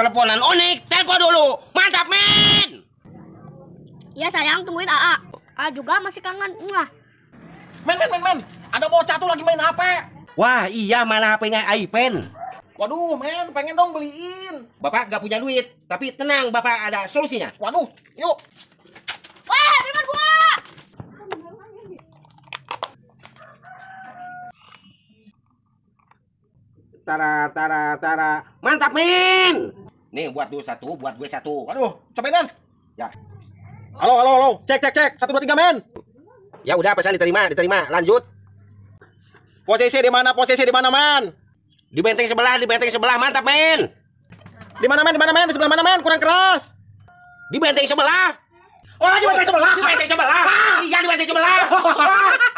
teleponan Onik, telepon dulu. Mantap, men. Iya, sayang, tungguin AA. AA juga masih kangen. Mwah. Men, men, men, men. Ada bocah tuh lagi main HP. Wah, iya, mana HP-nya Aipen? Waduh, men, pengen dong beliin. Bapak gak punya duit, tapi tenang, Bapak ada solusinya. Waduh, yuk tara tara tara mantap min nih buat dua satu buat gue satu aduh kan ya halo halo halo cek cek cek satu dua tiga men ya udah pesan diterima diterima lanjut posisi di mana posisi di mana man di benteng sebelah di benteng sebelah mantap men di mana men di mana men di sebelah mana men kurang keras di benteng sebelah oh di benteng sebelah di benteng sebelah ah. iya di benteng sebelah